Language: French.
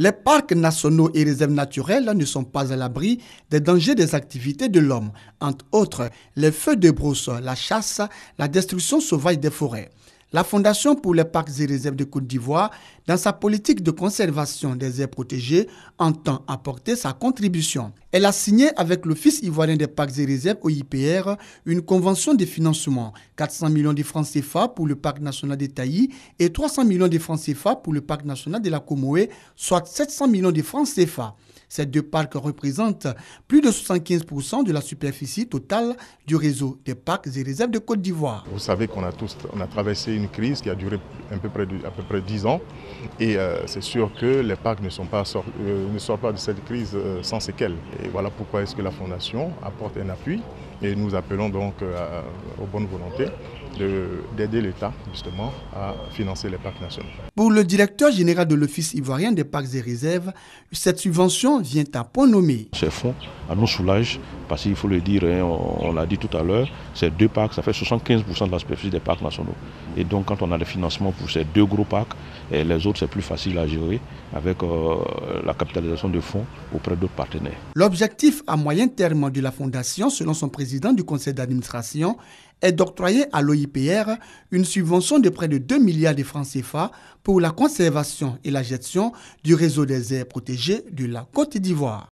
Les parcs nationaux et réserves naturelles ne sont pas à l'abri des dangers des activités de l'homme, entre autres les feux de brousse, la chasse, la destruction sauvage des forêts. La Fondation pour les parcs et réserves de Côte d'Ivoire, dans sa politique de conservation des aires protégées, entend apporter sa contribution. Elle a signé avec l'Office ivoirien des parcs et réserves, OIPR, une convention de financement. 400 millions de francs CFA pour le parc national des Taï et 300 millions de francs CFA pour le parc national de la Comoé, soit 700 millions de francs CFA. Ces deux parcs représentent plus de 75% de la superficie totale du réseau des parcs et réserves de Côte d'Ivoire. Vous savez qu'on a tous on a traversé une crise qui a duré un peu près à peu près 10 ans. Et euh, c'est sûr que les parcs ne, sont pas euh, ne sortent pas de cette crise euh, sans séquelles. Et voilà pourquoi est-ce que la Fondation apporte un appui. Et nous appelons donc aux bonnes volontés d'aider l'État justement à financer les parcs nationaux. Pour le directeur général de l'Office ivoirien des parcs et réserves, cette subvention vient à point nommé. Ces fonds à nos soulages, parce qu'il faut le dire, hein, on, l'a dit tout à l'heure, ces deux parcs, ça fait 75% de la superficie des parcs nationaux. Et donc quand on a des financements pour ces deux gros parcs, et les autres c'est plus facile à gérer avec euh, la capitalisation de fonds auprès d'autres partenaires. L'objectif à moyen terme de la Fondation, selon son président du conseil d'administration, est d'octroyer à l'OIPR une subvention de près de 2 milliards de francs CFA pour la conservation et la gestion du réseau des aires protégées de la Côte d'Ivoire.